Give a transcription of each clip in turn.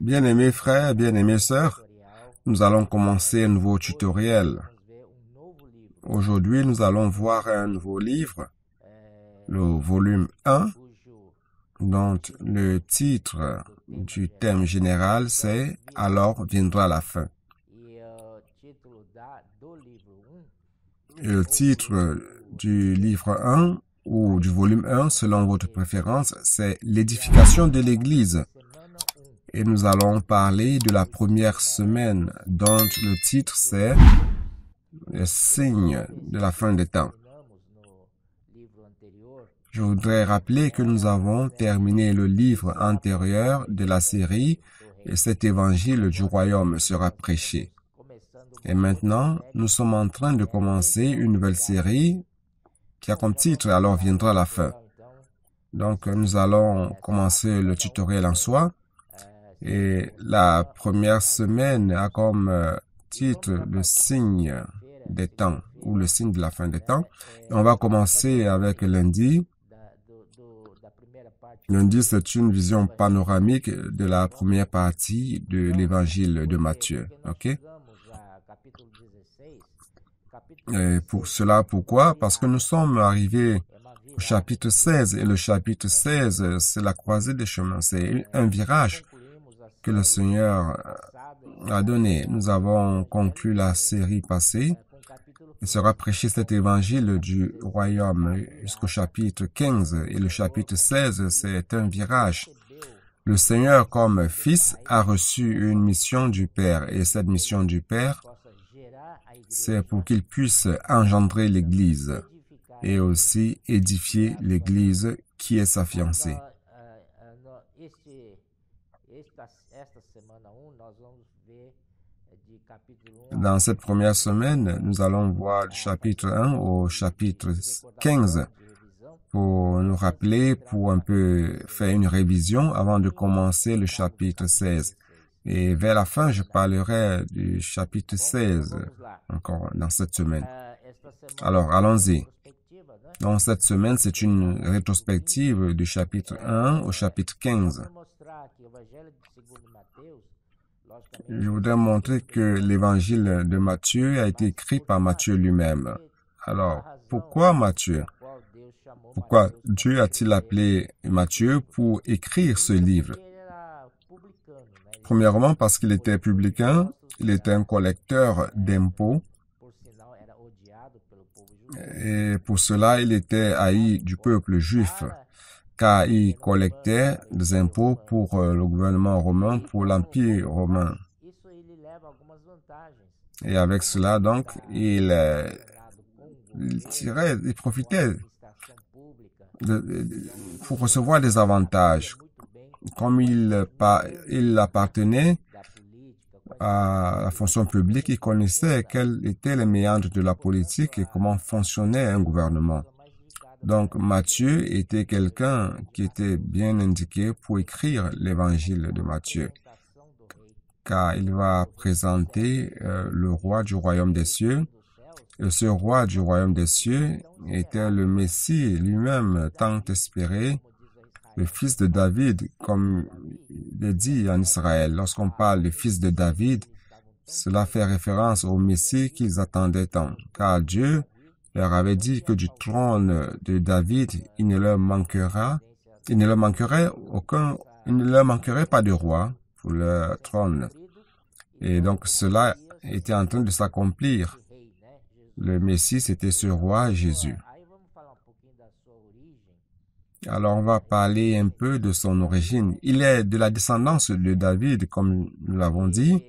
bien-aimés frères, bien aimés sœurs, nous allons commencer un nouveau tutoriel. Aujourd'hui, nous allons voir un nouveau livre, le volume 1, dont le titre du thème général c'est Alors viendra la fin. le titre du livre 1 ou du volume 1, selon votre préférence, c'est l'édification de l'Église. Et nous allons parler de la première semaine, dont le titre c'est Le signe de la fin des temps. Je voudrais rappeler que nous avons terminé le livre antérieur de la série et cet évangile du royaume sera prêché. Et maintenant, nous sommes en train de commencer une nouvelle série qui a comme titre Alors viendra la fin. Donc euh, nous allons commencer le tutoriel en soi. Et la première semaine a comme euh, titre le signe des temps ou le signe de la fin des temps. Et on va commencer avec lundi. Lundi, c'est une vision panoramique de la première partie de l'évangile de Matthieu. OK? Et pour cela, pourquoi Parce que nous sommes arrivés au chapitre 16, et le chapitre 16, c'est la croisée des chemins, c'est un virage que le Seigneur a donné. Nous avons conclu la série passée. Il sera prêché cet évangile du royaume jusqu'au chapitre 15 et le chapitre 16, c'est un virage. Le Seigneur, comme fils, a reçu une mission du Père et cette mission du Père c'est pour qu'il puisse engendrer l'Église et aussi édifier l'Église qui est sa fiancée. Dans cette première semaine, nous allons voir le chapitre 1 au chapitre 15 pour nous rappeler, pour un peu faire une révision avant de commencer le chapitre 16. Et vers la fin, je parlerai du chapitre 16, encore dans cette semaine. Alors, allons-y. Dans cette semaine, c'est une rétrospective du chapitre 1 au chapitre 15. Je voudrais montrer que l'évangile de Matthieu a été écrit par Matthieu lui-même. Alors, pourquoi Matthieu Pourquoi Dieu a-t-il appelé Matthieu pour écrire ce livre Premièrement, parce qu'il était publicain, il était un collecteur d'impôts, et pour cela, il était haï du peuple juif, car il collectait des impôts pour euh, le gouvernement romain, pour l'Empire romain. Et avec cela, donc, il, euh, tirait, il profitait pour recevoir des avantages comme il, appartenait à la fonction publique, il connaissait quels étaient les méandres de la politique et comment fonctionnait un gouvernement. Donc Matthieu était quelqu'un qui était bien indiqué pour écrire l'évangile de Matthieu, car il va présenter euh, le roi du royaume des cieux. Et ce roi du royaume des cieux était le Messie lui-même tant espéré le fils de David, comme il est dit en Israël. Lorsqu'on parle du fils de David, cela fait référence au Messie qu'ils attendaient tant, car Dieu leur avait dit que du trône de David, il ne leur manquera, il ne leur manquerait aucun, il ne leur manquerait pas de roi pour leur trône. Et donc cela était en train de s'accomplir. Le Messie, c'était ce roi Jésus. Alors on va parler un peu de son origine. Il est de la descendance de David, comme nous l'avons dit.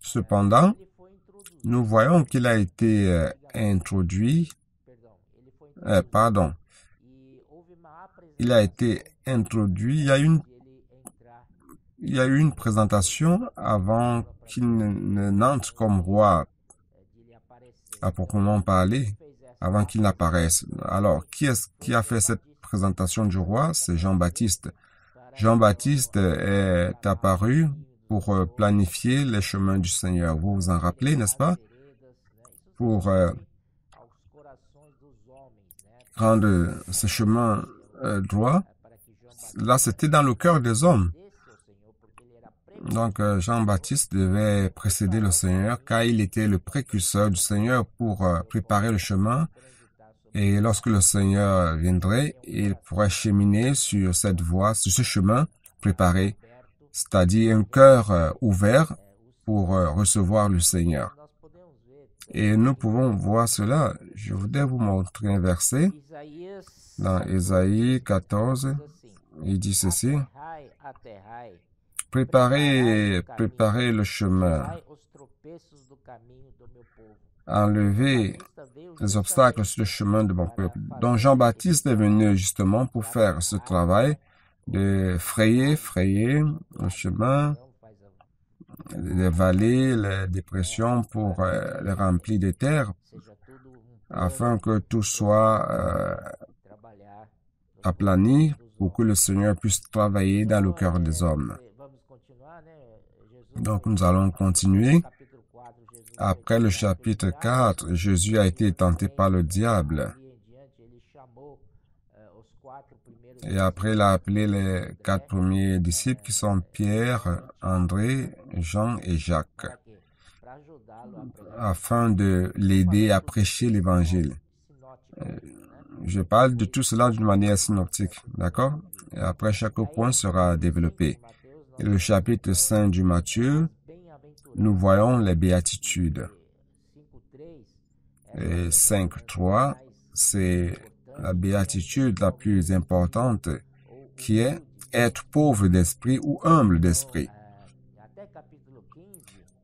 Cependant, nous voyons qu'il a été euh, introduit, euh, pardon, il a été introduit, il y a une, il y a eu une présentation avant qu'il n'entre comme roi à proprement parler avant qu'il n'apparaisse. Alors, qui est-ce qui a fait cette présentation du roi C'est Jean-Baptiste. Jean-Baptiste est apparu pour euh, planifier les chemins du Seigneur. Vous vous en rappelez, n'est-ce pas Pour euh, rendre ce chemin euh, droit. Là, c'était dans le cœur des hommes. Donc euh, Jean-Baptiste devait précéder le Seigneur car il était le précurseur du Seigneur pour euh, préparer le chemin. Et lorsque le Seigneur viendrait, il pourrait cheminer sur cette voie, sur ce chemin préparé, c'est-à-dire un cœur euh, ouvert pour recevoir le Seigneur. Et nous pouvons voir cela. Je voudrais vous montrer un verset dans Ésaïe 14. Il dit ceci. Préparer préparer le chemin. enlever les obstacles sur le chemin de mon peuple. Donc Jean-Baptiste est venu justement pour faire ce travail de frayer, frayer le chemin, les vallées, les dépressions pour euh, les remplir de terre, afin que tout soit euh, aplani pour que le Seigneur puisse travailler dans le cœur des hommes. Donc nous allons continuer. Après le chapitre 4, Jésus a été tenté par le diable. Et après, il a appelé les quatre premiers disciples qui sont Pierre, André, Jean et Jacques, afin de l'aider à prêcher l'évangile. Euh, je parle de tout cela d'une manière synoptique, d'accord Et après, chaque point sera développé le chapitre 5 du Matthieu, nous voyons les béatitudes. Et 5.3, c'est la béatitude la plus importante qui est être pauvre d'esprit ou humble d'esprit.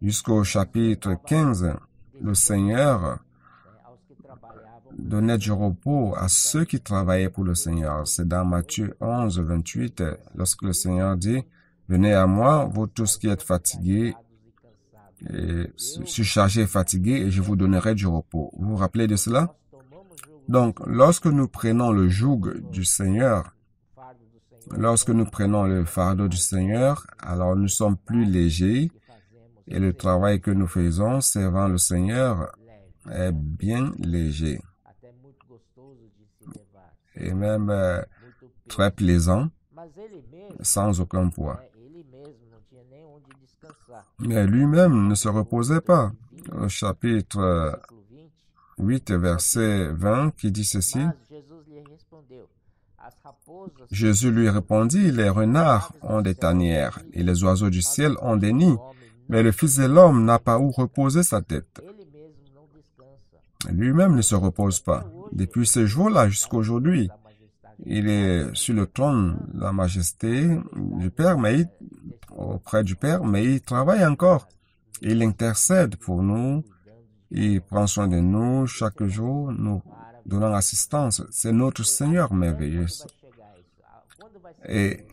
Jusqu'au chapitre 15, le Seigneur donnait du repos à ceux qui travaillaient pour le Seigneur. C'est dans Matthieu 11, 28, lorsque le Seigneur dit, Venez à moi, vous tous qui êtes fatigués, et surchargés et fatigués, et je vous donnerai du repos. Vous vous rappelez de cela? Donc, lorsque nous prenons le joug du Seigneur, lorsque nous prenons le fardeau du Seigneur, alors nous sommes plus légers et le travail que nous faisons servant le Seigneur est bien léger et même euh, très plaisant, sans aucun poids mais lui-même ne se reposait pas. Au chapitre 8, verset 20, qui dit ceci. Jésus lui répondit, les renards ont des tanières et les oiseaux du ciel ont des nids, mais le Fils de l'homme n'a pas où reposer sa tête. Lui-même ne se repose pas. Depuis ce jour-là jusqu'aujourd'hui, il est sur le trône de la majesté du Père, mais auprès du Père, mais il travaille encore. Il intercède pour nous. Il prend soin de nous chaque jour, nous donnant assistance. C'est notre Seigneur merveilleux. Et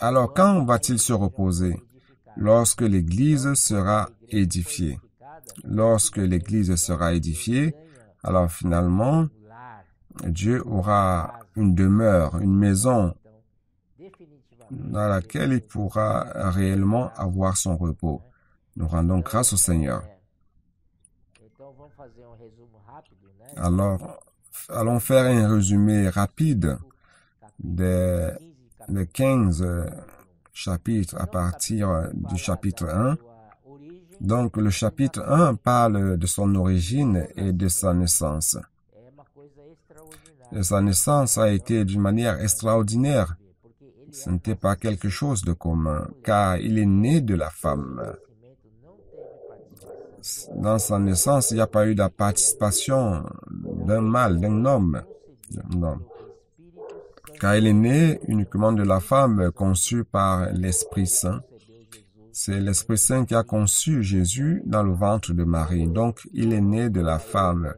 alors quand va-t-il se reposer Lorsque l'Église sera édifiée. Lorsque l'Église sera édifiée, alors finalement, Dieu aura une demeure, une maison dans laquelle il pourra réellement avoir son repos. Nous rendons grâce au Seigneur. Alors, allons faire un résumé rapide des, 15 euh, chapitres à partir euh, du chapitre 1. Donc, le chapitre 1 parle de son origine et de sa naissance. sa naissance a été d'une manière extraordinaire ce n'était pas quelque chose de commun, car il est né de la femme. Dans sa naissance, il n'y a pas eu la participation d'un mâle, d'un homme, homme. Car il est né uniquement de la femme conçue par l'Esprit Saint. C'est l'Esprit Saint qui a conçu Jésus dans le ventre de Marie. Donc, il est né de la femme.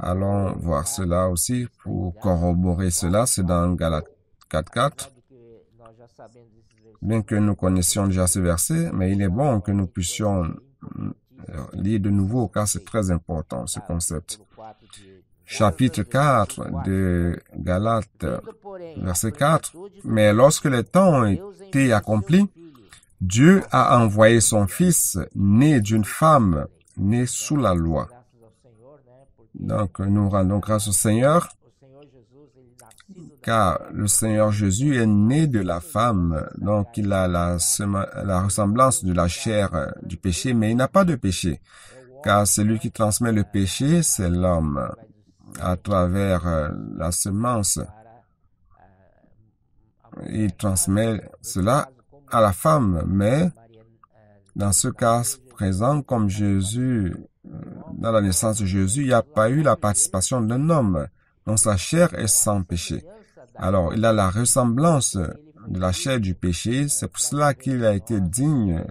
Allons voir cela aussi pour corroborer cela. C'est dans Galate 4.4. Bien que nous connaissions déjà ce verset, mais il est bon que nous puissions euh, lire de nouveau car c'est très important ce concept. Chapitre 4 de Galates, verset 4. Mais lorsque les temps ont été accomplis, Dieu a envoyé son Fils, né d'une femme, né sous la loi. Donc, nous rendons grâce au Seigneur car le Seigneur Jésus est né de la femme, donc il a la, ressemblance de la chair euh, du péché, mais il n'a pas de péché, car celui qui transmet le péché, c'est l'homme, à travers euh, la semence. Il transmet cela à la femme, mais dans ce cas présent, comme Jésus, euh, dans la naissance de Jésus, il n'y a pas eu la participation d'un homme, donc sa chair est sans péché. Alors, il a la ressemblance de la chair du péché. C'est pour cela qu'il a été digne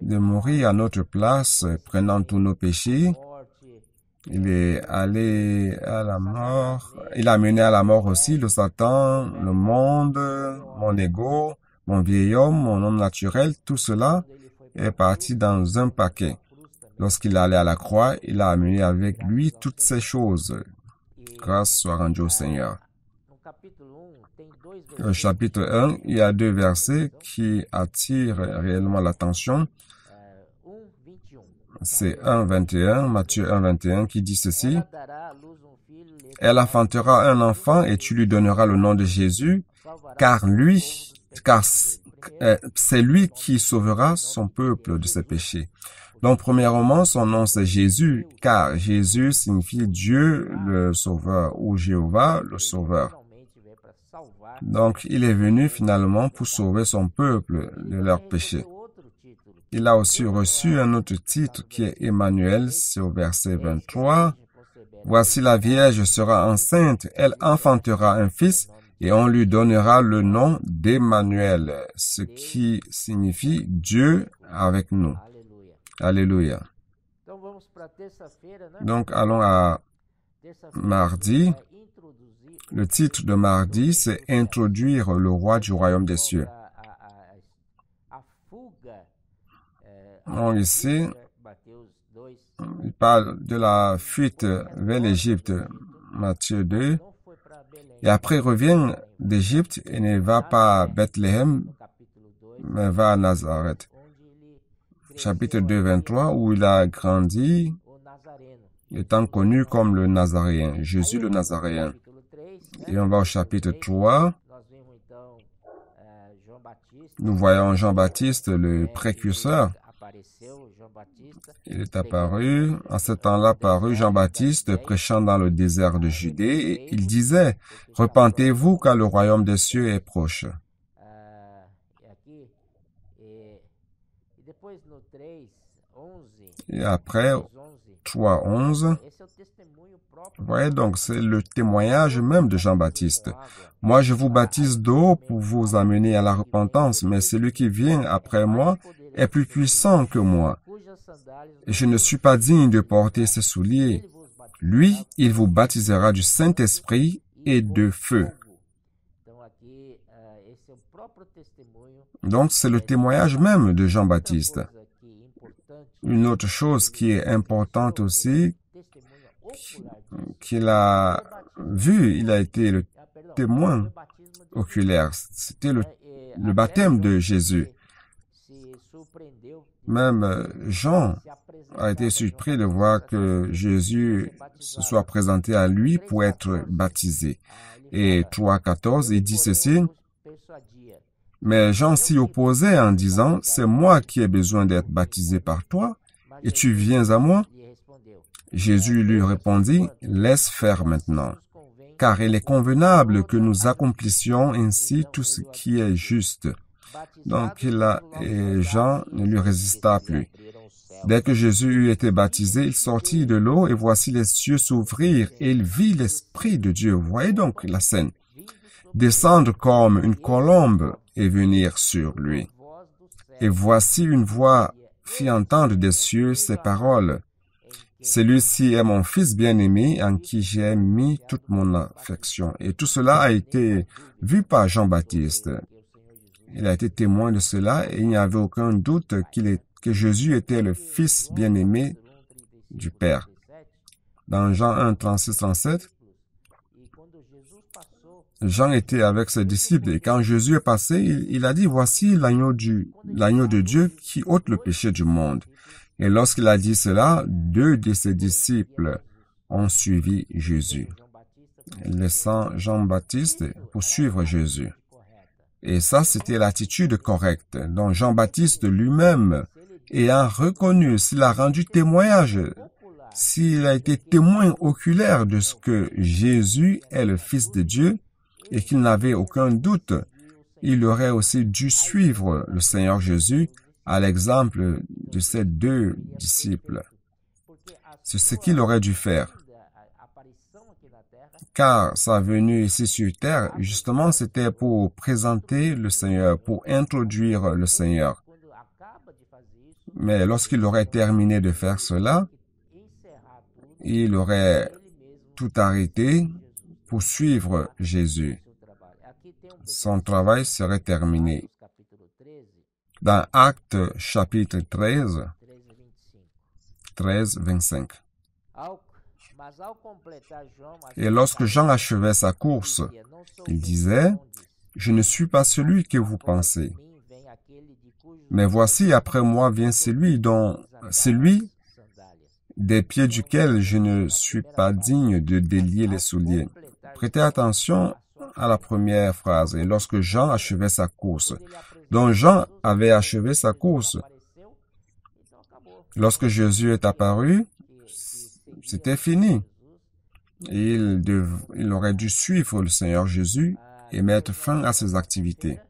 de mourir à notre place, prenant tous nos péchés. Il est allé à la mort. Il a mené à la mort aussi le Satan, le monde, mon ego, mon vieil homme, mon homme naturel. Tout cela est parti dans un paquet. Lorsqu'il est allé à la croix, il a amené avec lui toutes ces choses. Grâce soit rendue au Seigneur chapitre 1, il y a deux versets qui attirent réellement l'attention. C'est 1, 21, Matthieu 1, 21 qui dit ceci. Elle enfantera un enfant et tu lui donneras le nom de Jésus, car lui, car euh, c'est lui qui sauvera son peuple de ses péchés. Donc, premièrement, son nom c'est Jésus, car Jésus signifie Dieu le Sauveur ou Jéhovah le Sauveur. Donc il est venu finalement pour sauver son peuple de leurs péchés. Il a aussi reçu un autre titre qui est Emmanuel, c'est au verset 23. Voici la Vierge sera enceinte, elle enfantera un fils et on lui donnera le nom d'Emmanuel, ce qui signifie Dieu avec nous. Alléluia. Donc allons à mardi. Le titre de mardi, c'est Introduire le roi du royaume des cieux. Donc ici, il parle de la fuite vers l'Égypte, Matthieu 2. Et après, il revient d'Égypte et ne va pas à Bethléem, mais va à Nazareth. Chapitre 2, 23, où il a grandi, étant connu comme le Nazaréen, Jésus le Nazaréen. Et on va au chapitre 3. Nous voyons Jean-Baptiste, le précurseur. Il est apparu, en ce temps-là apparu Jean-Baptiste, prêchant dans le désert de Judée, il disait, Repentez-vous car le royaume des cieux est proche. Et après, 11, vous donc, c'est le témoignage même de Jean-Baptiste. Moi, je vous baptise d'eau pour vous amener à la repentance, mais celui qui vient après moi est plus puissant que moi. je ne suis pas digne de porter ses souliers. Lui, il vous baptisera du Saint-Esprit et de feu. Donc, c'est le témoignage même de Jean-Baptiste. Une autre chose qui est importante aussi, qu'il a vu, il a été le témoin oculaire. C'était le, baptême de Jésus. Même euh, Jean a été surpris de voir que Jésus se soit présenté à lui pour être baptisé. Et 3, 14, il dit ceci. Mais Jean s'y opposait en disant, c'est moi qui ai besoin d'être baptisé par toi, et tu viens à moi. Jésus lui répondit, Laisse faire maintenant, car il est convenable que nous accomplissions ainsi tout ce qui est juste. Donc il et Jean ne lui résista plus. Dès que Jésus eut été baptisé, il sortit de l'eau et voici les cieux s'ouvrir et il vit l'Esprit de Dieu. voyez donc la scène. Descendre comme une colombe et venir sur lui. Et voici une voix fit entendre des cieux ces paroles. Celui-ci est mon fils bien-aimé en qui j'ai mis toute mon affection. Et tout cela a été vu par Jean-Baptiste. Il a été témoin de cela et il n'y avait aucun doute qu'il que Jésus était le fils bien-aimé du Père. Dans Jean 1, 36, 37, Jean était avec ses disciples et quand Jésus est passé, il, a dit, voici l'agneau l'agneau de Dieu qui ôte le péché du monde. Et lorsqu'il a dit cela, deux de ses disciples ont suivi Jésus, laissant Jean-Baptiste pour suivre Jésus. Et ça, c'était l'attitude correcte dont Jean-Baptiste lui-même, ayant reconnu, s'il a rendu témoignage, s'il a été témoin oculaire de ce que Jésus est le Fils de Dieu et qu'il n'avait aucun doute, il aurait aussi dû suivre le Seigneur Jésus à l'exemple de ces deux disciples. C'est ce qu'il aurait dû faire. Car sa venue ici sur terre, justement, c'était pour présenter le Seigneur, pour introduire le Seigneur. Mais lorsqu'il aurait terminé de faire cela, il aurait tout arrêté pour suivre Jésus. Son travail serait terminé. Dans Actes chapitre 13, 13, 25. Et lorsque Jean achevait sa course, il disait, Je ne suis pas celui que vous pensez, mais voici après moi vient celui dont, celui des pieds duquel je ne suis pas digne de délier les souliers. Prêtez attention à la première phrase, et lorsque Jean achevait sa course, dont Jean avait achevé sa course. Lorsque Jésus est apparu, c'était fini. Il, il aurait dû suivre le Seigneur Jésus et mettre fin à ses activités.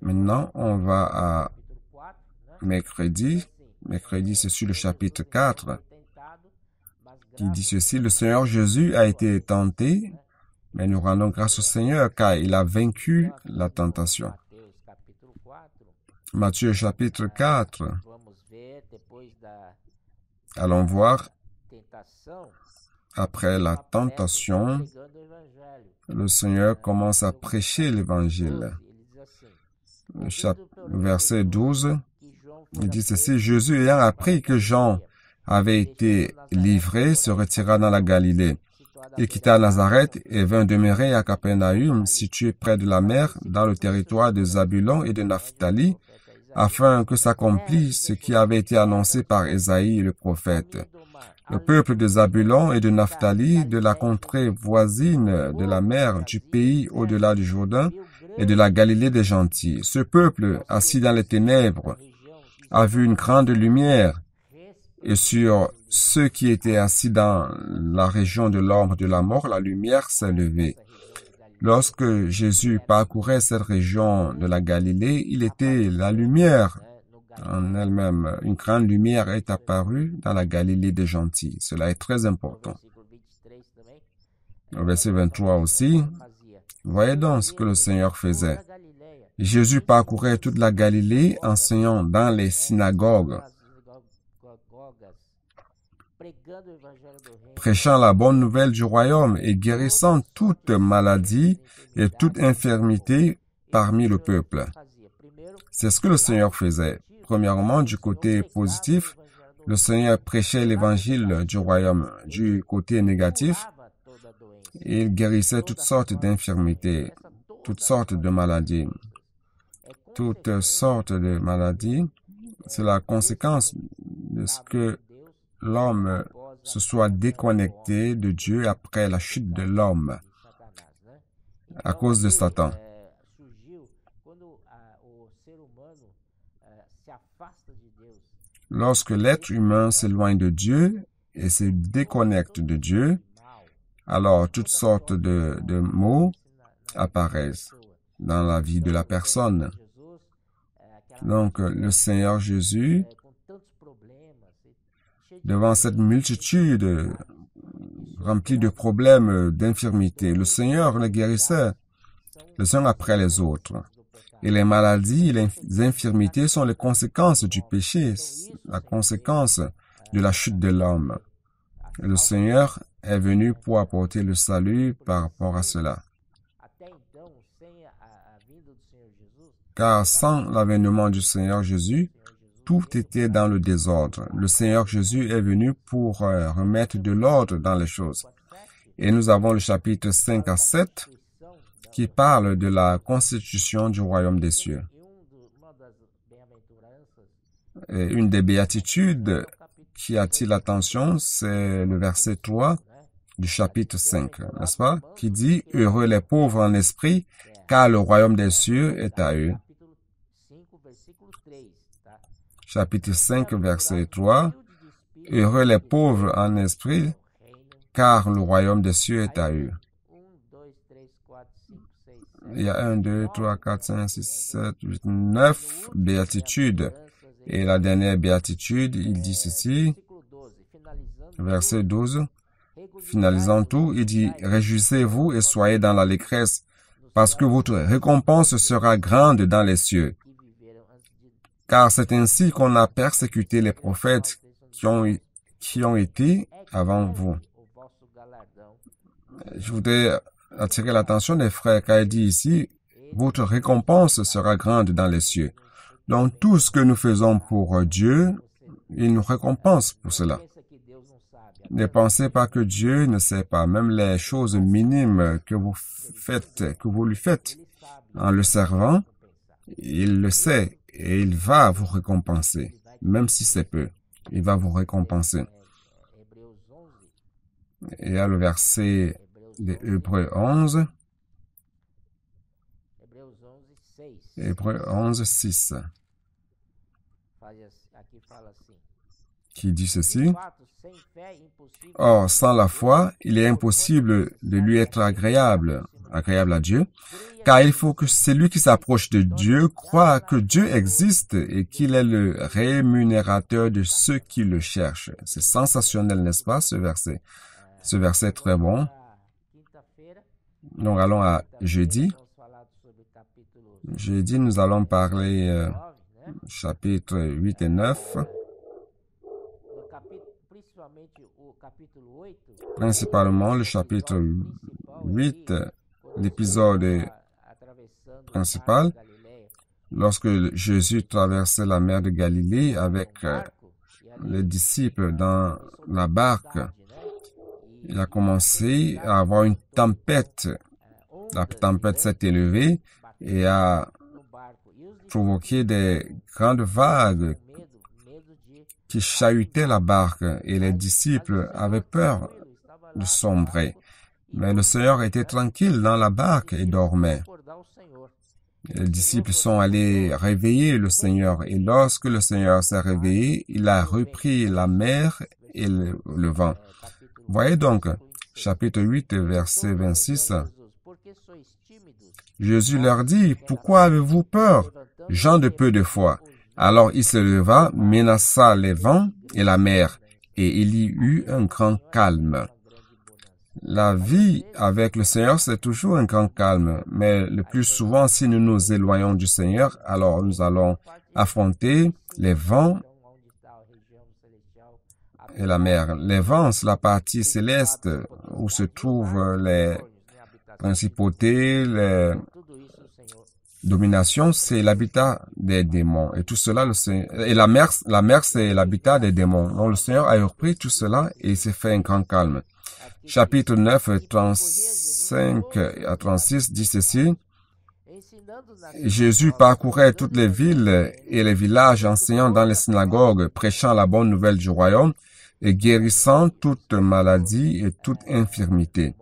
Maintenant, on va à mercredi. Mercredi, c'est sur le chapitre 4 qui dit ceci. Le Seigneur Jésus a été tenté, mais nous rendons grâce au Seigneur car il a vaincu la tentation. Matthieu chapitre 4. Allons voir après la tentation, le Seigneur commence à prêcher l'Évangile. Verset 12, il dit ceci, Jésus ayant appris que Jean avait été livré, se retira dans la Galilée. Il quitta Nazareth et vint demeurer à Capernaum, situé près de la mer, dans le territoire de Zabulon et de Naphtali, afin que s'accomplisse ce qui avait été annoncé par Esaïe, le prophète. Le peuple de Zabulon et de Naphtali, de la contrée voisine de la mer, du pays au-delà du Jourdain et de la Galilée des gentils. Ce peuple, assis dans les ténèbres, a vu une grande lumière et sur ceux qui étaient assis dans la région de l'ombre de la mort, la lumière s'est levée. Lorsque Jésus parcourait cette région de la Galilée, il était la lumière en elle-même. Une grande lumière est apparue dans la Galilée des gentils. Cela est très important. Au verset 23 aussi, voyez donc ce que le Seigneur faisait. Jésus parcourait toute la Galilée enseignant dans les synagogues prêchant la bonne nouvelle du royaume et guérissant toute maladie et toute infirmité parmi le peuple. C'est ce que le Seigneur faisait. Premièrement, du côté positif, le Seigneur prêchait l'évangile du royaume. Du côté négatif, il guérissait toutes sortes d'infirmités, toutes sortes de maladies. Toutes sortes de maladies, c'est la conséquence de ce que l'homme se soit déconnecté de Dieu après la chute de l'homme à cause de Satan. Lorsque l'être humain s'éloigne de Dieu et se déconnecte de Dieu, alors toutes sortes de, mots apparaissent dans la vie de la personne. Donc le Seigneur Jésus devant cette multitude euh, remplie de problèmes euh, d'infirmité. Le Seigneur les guérissait les uns après les autres. Et les maladies, les infirmités sont les conséquences du péché, la conséquence de la chute de l'homme. Le Seigneur est venu pour apporter le salut par rapport à cela. Car sans l'avènement du Seigneur Jésus, tout était dans le désordre. Le Seigneur Jésus est venu pour euh, remettre de l'ordre dans les choses. Et nous avons le chapitre 5 à 7 qui parle de la constitution du royaume des cieux. une des béatitudes qui attire l'attention, c'est le verset 3 du chapitre 5, n'est-ce pas, qui dit « Heureux les pauvres en esprit, car le royaume des cieux est à eux. » chapitre 5, verset 3. Heureux les pauvres en esprit, car le royaume des cieux est à eux. Il y a 1, 2, 3, 4, 5, 6, 7, 8, 9 béatitudes. Et la dernière béatitude, il dit ceci, verset 12. Finalisant tout, il dit, Réjouissez-vous et soyez dans la légresse, parce que votre récompense sera grande dans les cieux car c'est ainsi qu'on a persécuté les prophètes qui ont, qui ont été avant vous. Je voudrais attirer l'attention des frères, car dit ici, votre récompense sera grande dans les cieux. Donc tout ce que nous faisons pour Dieu, il nous récompense pour cela. Ne pensez pas que Dieu ne sait pas, même les choses minimes que vous faites, que vous lui faites en le servant, il le sait et il va vous récompenser, même si c'est peu. Il va vous récompenser. Et à le verset de Hébreux 11, Hébreux 11, 6, qui dit ceci. Or, sans la foi, il est impossible de lui être agréable, agréable à Dieu, car il faut que celui qui s'approche de Dieu croit que Dieu existe et qu'il est le rémunérateur de ceux qui le cherchent. C'est sensationnel, n'est-ce pas, ce verset? Ce verset est très bon. Donc, allons à jeudi. Jeudi, nous allons parler euh, chapitre 8 et 9. Principalement le chapitre 8 l'épisode principal, lorsque Jésus traversait la mer de Galilée avec euh, les disciples dans la barque, il a commencé à avoir une tempête. La tempête s'est élevée et a provoqué des grandes vagues qui chahutaient la barque et les disciples avaient peur de sombrer. Mais le Seigneur était tranquille dans la barque et dormait. Les disciples sont allés réveiller le Seigneur et lorsque le Seigneur s'est réveillé, il a repris la mer et le, vent. Voyez donc, chapitre 8, verset 26. Jésus leur dit, Pourquoi avez-vous peur, gens de peu de foi Alors il se leva, menaça les vents et la mer, et il y eut un grand calme. La vie avec le Seigneur, c'est toujours un grand calme, mais le plus souvent, si nous nous éloignons du Seigneur, alors nous allons affronter les vents et la mer. Les vents, c'est la partie céleste où se trouvent les principautés, les dominations, c'est l'habitat des démons. Et tout cela, le Seigneur, et la mer, la mer, c'est l'habitat des démons. Donc, le Seigneur a repris tout cela et s'est fait un grand calme chapitre 9, 35 à 36 dit ceci. Jésus parcourait toutes les villes et les villages enseignant dans les synagogues, prêchant la bonne nouvelle du royaume et guérissant toute maladie et toute infirmité.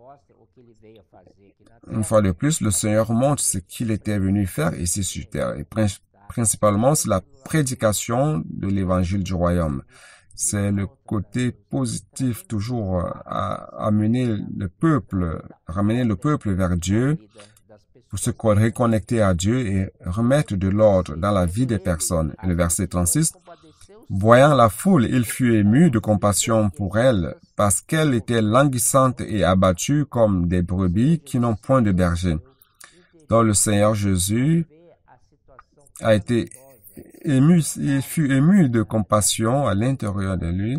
Une fois de plus, le Seigneur montre ce qu'il était venu faire ici sur terre, et principalement c'est la prédication de l'évangile du royaume c'est le côté positif toujours euh, à amener le peuple, ramener le peuple vers Dieu pour se reconnecter à Dieu et remettre de l'ordre dans la vie des personnes. le verset 36, Voyant la foule, il fut ému de compassion pour elle, parce qu'elle était languissante et abattue comme des brebis qui n'ont point de berger. Donc le Seigneur Jésus a été ému, il fut ému de compassion à l'intérieur de lui,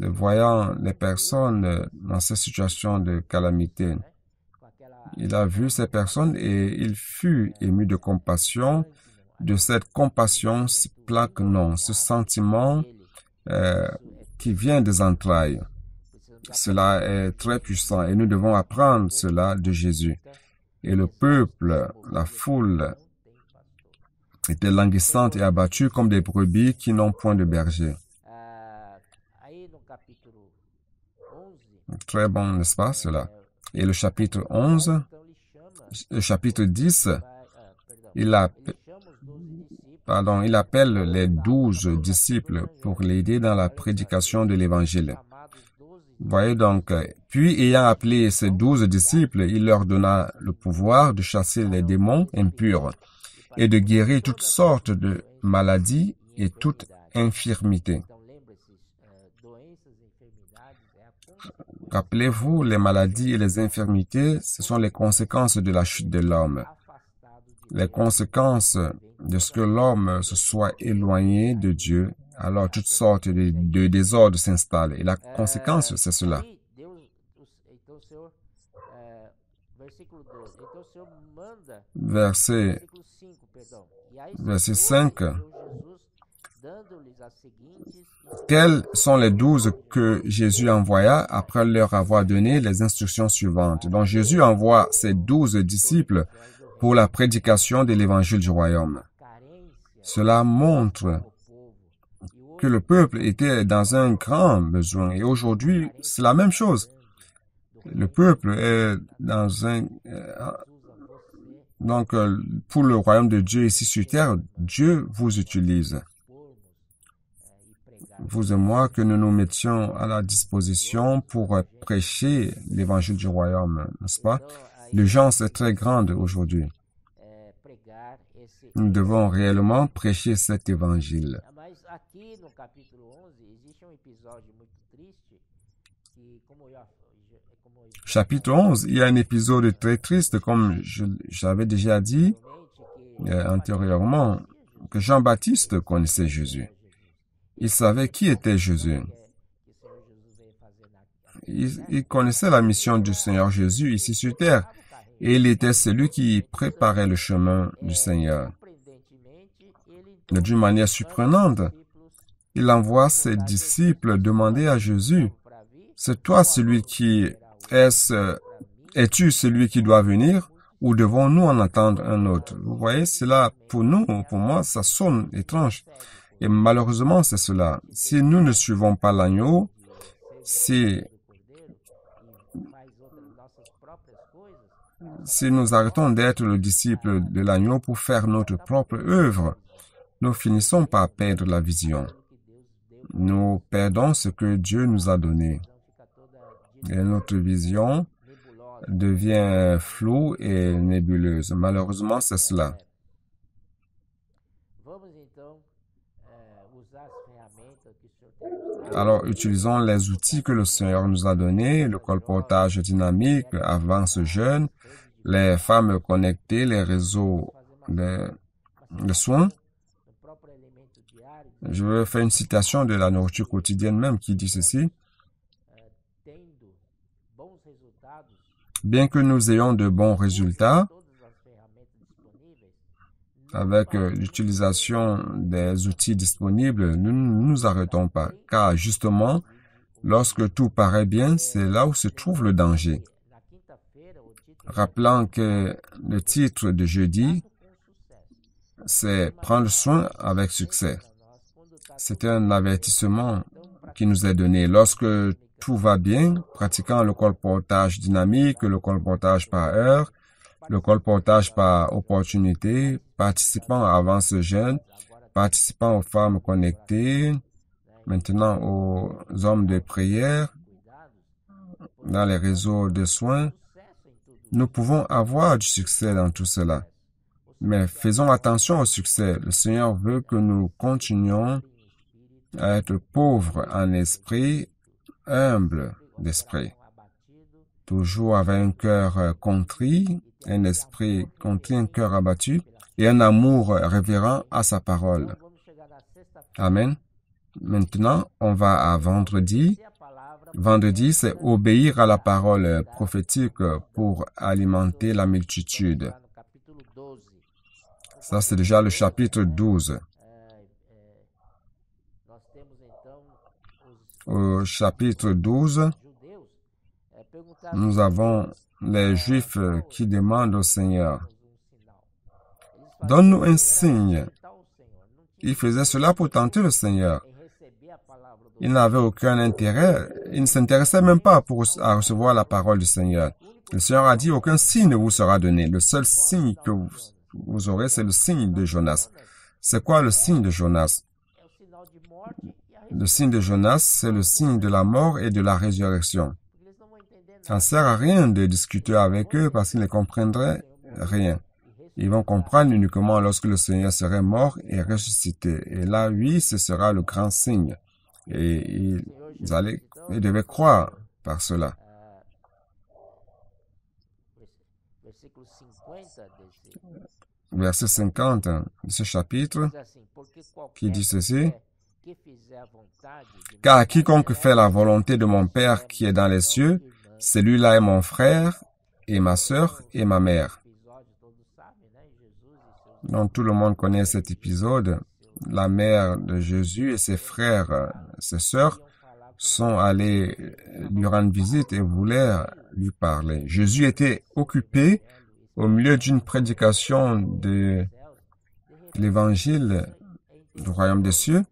de voyant les personnes dans cette situation de calamité. Il a vu ces personnes et il fut ému de compassion. De cette compassion plaque non, ce sentiment euh, qui vient des entrailles. Cela est très puissant et nous devons apprendre cela de Jésus. Et le peuple, la foule, étaient languissantes et abattues comme des brebis qui n'ont point de berger. Euh, Très bon, n'est-ce pas, cela? Et le chapitre 11, le chapitre 10, il, pardon, il appelle les douze disciples pour l'aider dans la prédication de l'Évangile. Voyez donc, puis ayant appelé ses douze disciples, il leur donna le pouvoir de chasser les démons impurs et de guérir toutes sortes de maladies et toute infirmité. Rappelez-vous, les maladies et les infirmités, ce sont les conséquences de la chute de l'homme. Les conséquences de ce que l'homme se soit éloigné de Dieu, alors toutes sortes de désordres s'installent. Et la conséquence, c'est cela. verset, 5, quels sont les douze que Jésus envoya après leur avoir donné les instructions suivantes? Donc Jésus envoie ses douze disciples pour la prédication de l'évangile du royaume. Cela montre que le peuple était dans un grand besoin et aujourd'hui c'est la même chose le peuple est dans un... Euh, donc, euh, pour le royaume de Dieu ici sur terre, Dieu vous utilise. Vous et moi, que nous nous mettions à la disposition pour prêcher l'évangile du royaume, n'est-ce pas? L'urgence est très grande aujourd'hui. Nous devons réellement prêcher cet évangile chapitre 11, il y a un épisode très triste, comme j'avais déjà dit euh, antérieurement, que Jean-Baptiste connaissait Jésus. Il savait qui était Jésus. Il, connaissait la mission du Seigneur Jésus ici sur terre et il était celui qui préparait le chemin du Seigneur. d'une manière surprenante, il envoie ses disciples demander à Jésus, c'est toi celui qui est-ce, euh, es-tu celui qui doit venir ou devons-nous en attendre un autre Vous voyez, cela, pour nous, pour moi, ça sonne étrange. Et malheureusement, c'est cela. Si nous ne suivons pas l'agneau, si, si nous arrêtons d'être le disciple de l'agneau pour faire notre propre œuvre, nous finissons par perdre la vision. Nous perdons ce que Dieu nous a donné notre vision devient floue et nébuleuse. Malheureusement, c'est cela. Alors, utilisons les outils que le Seigneur nous a donnés, le colportage dynamique, avance jeune, les femmes connectées, les réseaux de, soins. Je vais faire une citation de la nourriture quotidienne même qui dit ceci. bien que nous ayons de bons résultats avec euh, l'utilisation des outils disponibles, nous ne nous arrêtons pas, car justement, lorsque tout paraît bien, c'est là où se trouve le danger. Rappelant que le titre de jeudi, c'est Prendre soin avec succès. C'est un avertissement qui nous est donné. Lorsque tout va bien, pratiquant le colportage dynamique, le colportage par heure, le colportage par opportunité, participant à Avance Jeune, participant aux femmes connectées, maintenant aux hommes de prière, dans les réseaux de soins. Nous pouvons avoir du succès dans tout cela. Mais faisons attention au succès. Le Seigneur veut que nous continuions à être pauvres en esprit humble d'esprit, toujours avec un cœur euh, contrit, un esprit contrit, un cœur abattu et un amour révérent à sa parole. Amen. Maintenant, on va à vendredi. Vendredi, c'est obéir à la parole prophétique pour alimenter la multitude. Ça, c'est déjà le chapitre 12. au chapitre 12, nous avons les Juifs qui demandent au Seigneur, donne-nous un signe. Ils faisaient cela pour tenter le Seigneur. Ils n'avaient aucun intérêt, ils ne s'intéressaient même pas à recevoir la parole du Seigneur. Le Seigneur a dit, aucun signe ne vous sera donné. Le seul signe que vous aurez, c'est le signe de Jonas. C'est quoi le signe de Jonas? Le signe de Jonas, c'est le signe de la mort et de la résurrection. Ça ne sert à rien de discuter avec eux parce qu'ils ne comprendraient rien. Ils vont comprendre uniquement lorsque le Seigneur serait mort et ressuscité. Et là, oui, ce sera le grand signe. Et ils, allaient, devaient croire par cela. Verset 50 hein, de ce chapitre qui dit ceci. Car quiconque fait la volonté de mon Père qui est dans les cieux, celui-là est mon frère et ma sœur et ma mère. Donc tout le monde connaît cet épisode. La mère de Jésus et ses frères, ses sœurs, sont allés lui rendre visite et voulaient lui parler. Jésus était occupé au milieu d'une prédication de l'évangile du royaume des cieux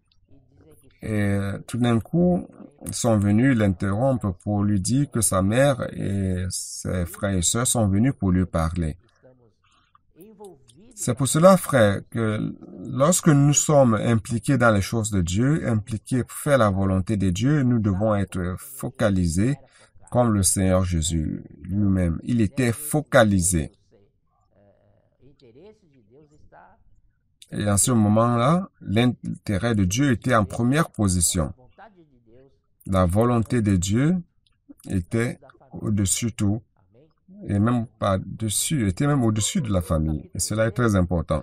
et tout d'un coup, sont venus l'interrompre pour lui dire que sa mère et ses frères et sœurs sont venus pour lui parler. C'est pour cela, frère, que lorsque nous sommes impliqués dans les choses de Dieu, impliqués pour faire la volonté de Dieu, nous devons être focalisés comme le Seigneur Jésus lui-même. Il était focalisé. Et en ce moment-là, l'intérêt de Dieu était en première position. La volonté de Dieu était au-dessus de tout, et même pas dessus était même au-dessus de la famille. Et cela est très important.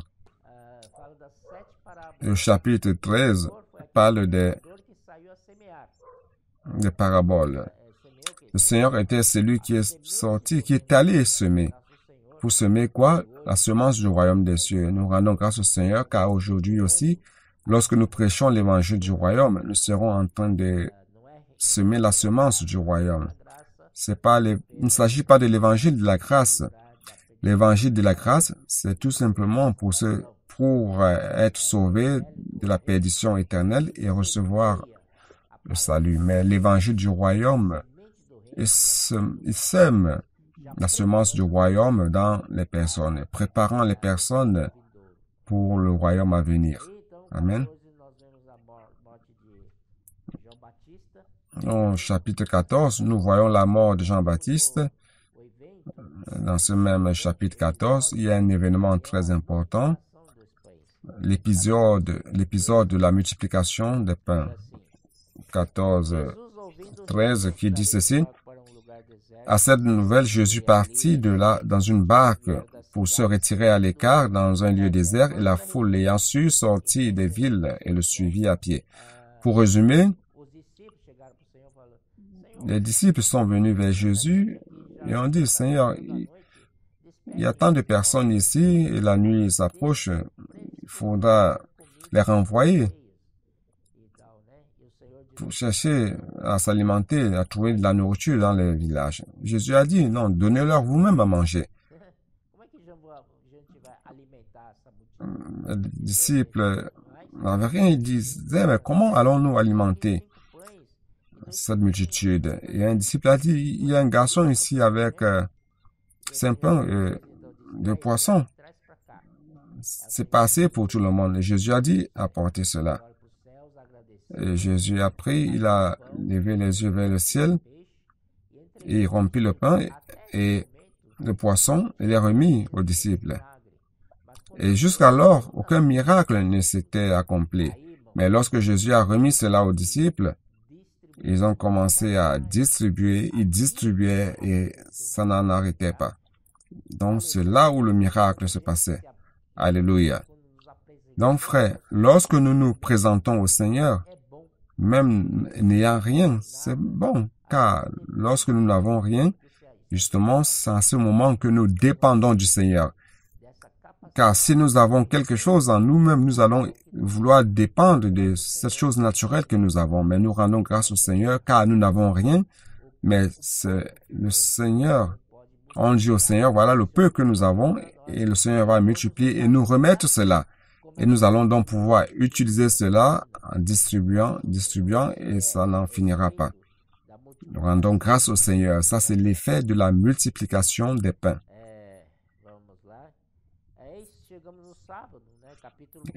Le chapitre 13 parle des, des paraboles. Le Seigneur était celui qui est sorti, qui est allé semer pour semer quoi La semence du royaume des cieux. Nous rendons grâce au Seigneur car aujourd'hui aussi, lorsque nous prêchons l'évangile du royaume, nous serons en train de semer la semence du royaume. C'est pas Il ne s'agit pas de l'évangile de la grâce. L'évangile de la grâce, c'est tout simplement pour, pour euh, être sauvé de la perdition éternelle et recevoir le salut. Mais l'évangile du royaume, il sème la semence du royaume dans les personnes, préparant les personnes pour le royaume à venir. Amen. Au chapitre 14, nous voyons la mort de Jean-Baptiste. Dans ce même chapitre 14, il y a un événement très important, l'épisode, l'épisode de la multiplication des pains. 14, 13, qui dit ceci. À cette nouvelle, Jésus partit de là dans une barque pour se retirer à l'écart dans un lieu désert et la foule ayant su sortit des villes et le suivit à pied. Pour résumer, les disciples sont venus vers Jésus et ont dit, Seigneur, il y a tant de personnes ici et la nuit s'approche, il faudra les renvoyer pour chercher à s'alimenter, à trouver de la nourriture dans les villages. Jésus a dit, non, donnez-leur vous-même à manger. Euh, les disciples n'avaient rien, ils disaient, eh, mais comment allons-nous alimenter cette multitude Et un disciple a dit, il y a un garçon ici avec euh, cinq pains de poissons. C'est passé pour tout le monde. Et Jésus a dit, apportez cela. Jésus a pris, il a levé les yeux vers le ciel, et il rompit le pain et le poisson et les remis aux disciples. Et jusqu'alors, aucun miracle ne s'était accompli. Mais lorsque Jésus a remis cela aux disciples, ils ont commencé à distribuer, ils distribuaient et ça n'en arrêtait pas. Donc c'est là où le miracle se passait. Alléluia. Donc frère, lorsque nous nous présentons au Seigneur, même n'ayant rien, c'est bon, car lorsque nous n'avons rien, justement, c'est à ce moment que nous dépendons du Seigneur. Car si nous avons quelque chose en nous-mêmes, nous allons vouloir dépendre de cette chose naturelle que nous avons. Mais nous rendons grâce au Seigneur, car nous n'avons rien, mais c'est le Seigneur. On dit au Seigneur, voilà le peu que nous avons, et le Seigneur va multiplier et nous remettre cela. Et nous allons donc pouvoir utiliser cela en distribuant, distribuant, et ça n'en finira pas. Nous rendons grâce au Seigneur. Ça, c'est l'effet de la multiplication des pains.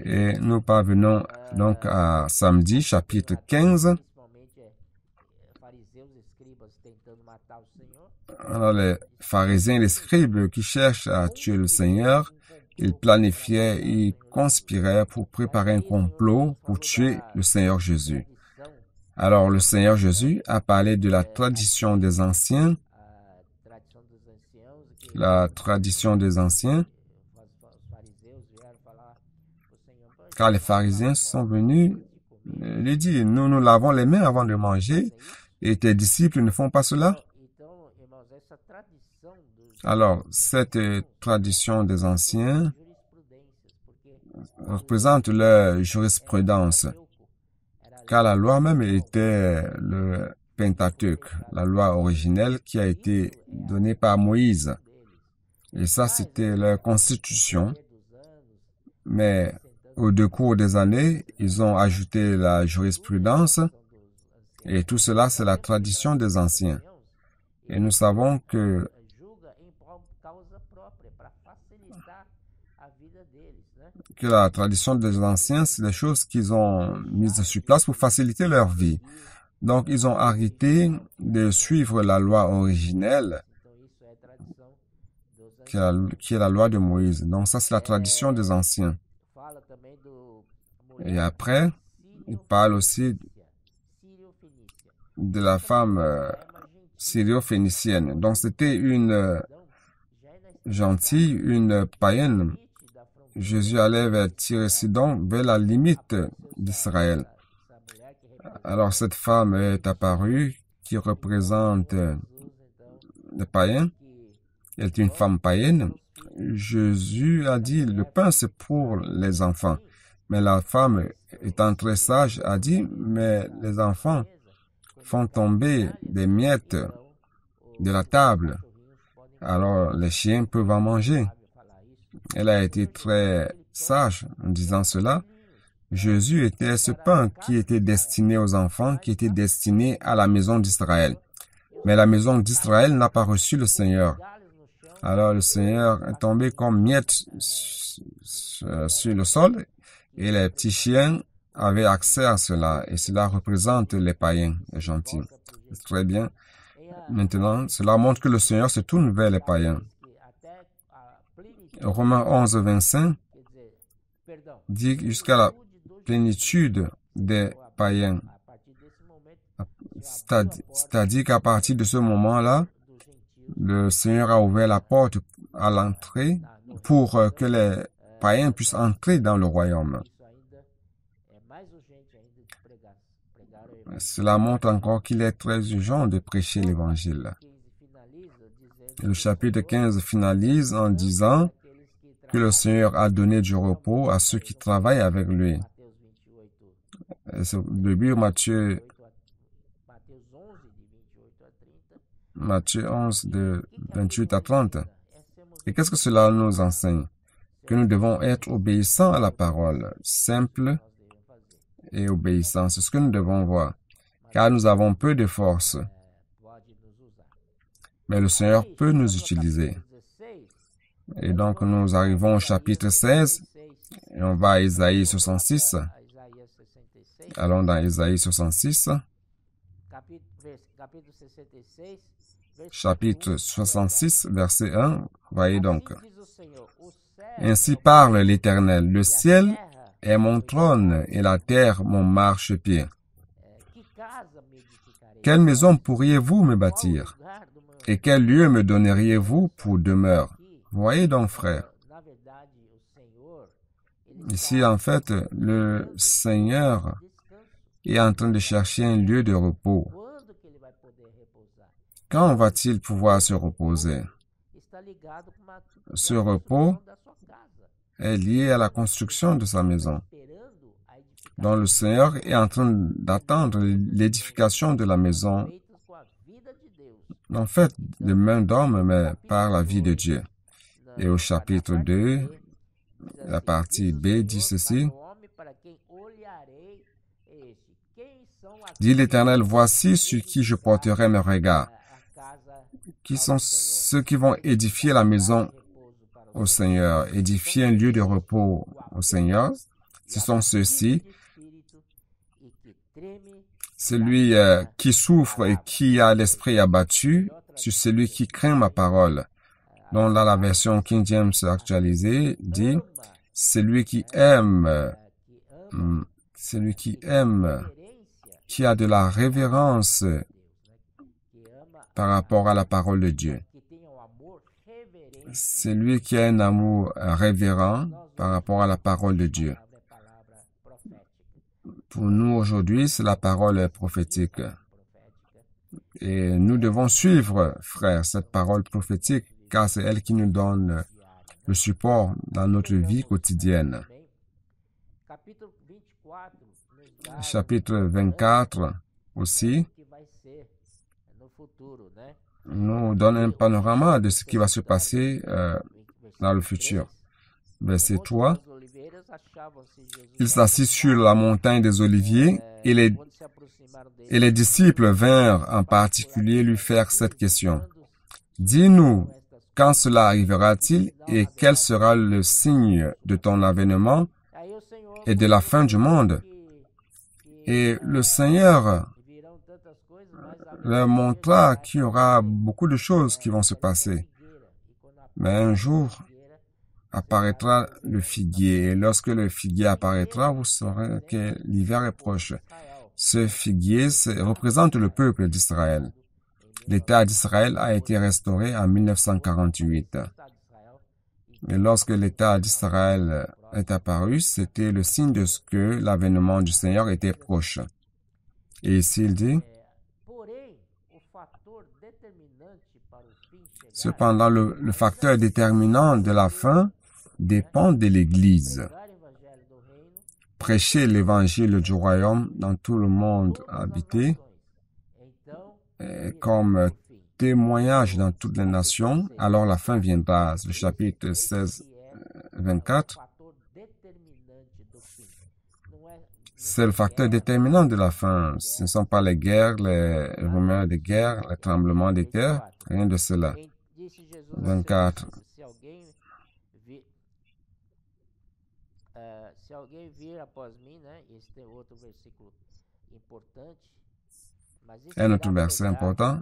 Et nous parvenons donc à samedi, chapitre 15. Alors, les pharisiens les scribes qui cherchent à tuer le Seigneur. Ils planifiaient et conspiraient pour préparer un complot pour tuer le Seigneur Jésus. Alors le Seigneur Jésus a parlé de la tradition des anciens, la tradition des anciens, car les pharisiens sont venus lui dire, nous nous lavons les mains avant de manger, et tes disciples ne font pas cela. Alors, cette euh, tradition des anciens représente leur jurisprudence, car la loi même était euh, le Pentateuque, la loi originelle qui a été donnée par Moïse. Et ça, c'était leur constitution. Mais au cours des années, ils ont ajouté la jurisprudence et tout cela, c'est la tradition des anciens. Et nous savons que que la tradition des anciens, c'est les choses qu'ils ont mises sur place pour faciliter leur vie. Donc, ils ont arrêté de suivre la loi originelle, qui est la, loi de Moïse. Donc, ça, c'est la tradition des anciens. Et après, il parle aussi de la femme euh, phénicienne Donc, c'était une euh, gentille, une païenne Jésus allait vers Tyr Sidon, vers la limite d'Israël. Alors cette femme est apparue qui représente euh, les païens. Elle est une femme païenne. Jésus a dit, le pain c'est pour les enfants. Mais la femme, étant très sage, a dit, mais les enfants font tomber des miettes de la table. Alors les chiens peuvent en manger. Elle a été très sage en disant cela. Jésus était ce pain qui était destiné aux enfants, qui était destiné à la maison d'Israël. Mais la maison d'Israël n'a pas reçu le Seigneur. Alors le Seigneur est tombé comme miette sur le sol et les petits chiens avaient accès à cela et cela représente les païens, gentils. Très bien. Maintenant, cela montre que le Seigneur se tourne vers les païens. Romains 11, 25 dit jusqu'à la plénitude des païens. C'est-à-dire qu'à partir de ce moment-là, le Seigneur a ouvert la porte à l'entrée pour euh, que les païens puissent entrer dans le royaume. Cela montre encore qu'il est très urgent de prêcher l'évangile. Le chapitre 15 finalise en disant que le Seigneur a donné du repos à ceux qui travaillent avec lui. C'est début, Matthieu, Matthieu 11, de 28 à 30. Et qu'est-ce que cela nous enseigne Que nous devons être obéissants à la parole, simple et obéissants. C'est ce que nous devons voir, car nous avons peu de force. Mais le Seigneur peut nous utiliser. Et donc, nous arrivons au chapitre 16 et on va à Isaïe 66. Allons dans Isaïe 66. Chapitre 66, verset 1. Voyez donc. Ainsi parle l'Éternel. Le ciel est mon trône et la terre mon marchepied. Quelle maison pourriez-vous me bâtir Et quel lieu me donneriez-vous pour demeure Voyez donc, frère. si en fait, le Seigneur est en train de chercher un lieu de repos. Quand va-t-il pouvoir se reposer? Ce repos est lié à la construction de sa maison, dont le Seigneur est en train d'attendre l'édification de la maison, en fait, de main d'homme, mais par la vie de Dieu. Et au chapitre 2, la partie B dit ceci. Dit l'Éternel, voici sur qui je porterai mes regards, qui sont ceux qui vont édifier la maison au Seigneur, édifier un lieu de repos au Seigneur. Ce sont ceux-ci, celui euh, qui souffre et qui a l'esprit abattu, sur celui qui craint ma parole donc là, la version King James actualisée, dit Celui qui aime, hmm, celui qui aime, qui a de la révérence par rapport à la parole de Dieu. Celui qui a un amour révérent par rapport à la parole de Dieu. Pour nous aujourd'hui, c'est la parole prophétique. Et nous devons suivre, frère, cette parole prophétique car c'est elle qui nous donne le support dans notre vie quotidienne. Chapitre 24 aussi nous donne un panorama de ce qui va se passer euh, dans le futur. Verset 3. Il s'assit sur la montagne des Oliviers et les, et les disciples vinrent en particulier lui faire cette question. Dis-nous, quand cela arrivera-t-il et quel sera le signe de ton avènement et de la fin du monde? Et le Seigneur leur montra qu'il y aura beaucoup de choses qui vont se passer. Mais un jour apparaîtra le figuier, et lorsque le figuier apparaîtra, vous saurez que l'hiver est proche. Ce figuier représente le peuple d'Israël. L'État d'Israël a été restauré en 1948. Et lorsque l'État d'Israël est apparu, c'était le signe de ce que l'avènement du Seigneur était proche. Et ici, il dit, Cependant, le facteur déterminant de la fin dépend de l'Église. Prêcher l'évangile du royaume dans tout le monde habité euh, comme euh, témoignage dans toutes les nations, alors la fin viendra. Le chapitre 16, 24. Euh, C'est le facteur déterminant de la fin. Ce ne sont pas les guerres, les rumeurs de guerre, les tremblements des terres, rien de cela. 24. Se alguém vir após mim, né? Esse autre outro important. Un autre verset important.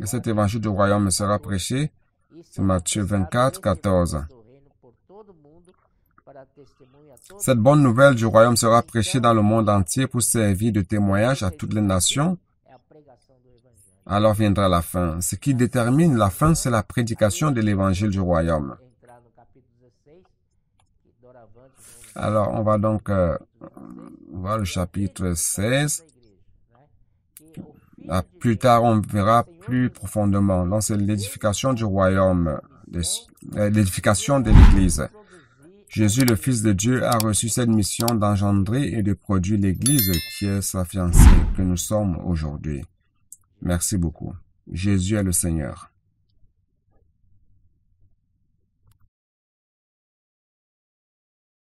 Et cet évangile du royaume sera prêché. C'est Matthieu 24, 14. Cette bonne nouvelle du royaume e sera prêchée dans le monde entier pour servir de témoignage à toutes les nations. Alors viendra la fin. Ce qui détermine la fin, c'est la prédication de l'évangile du royaume. Alors, on va donc euh, voir le chapitre 16. plus tard, on verra plus profondément. Donc, c'est l'édification du royaume, euh, l'édification de l'Église. Jésus, le Fils de Dieu, a reçu cette mission d'engendrer et de produire l'Église qui est sa fiancée que nous sommes aujourd'hui. Merci beaucoup. Jésus est le Seigneur.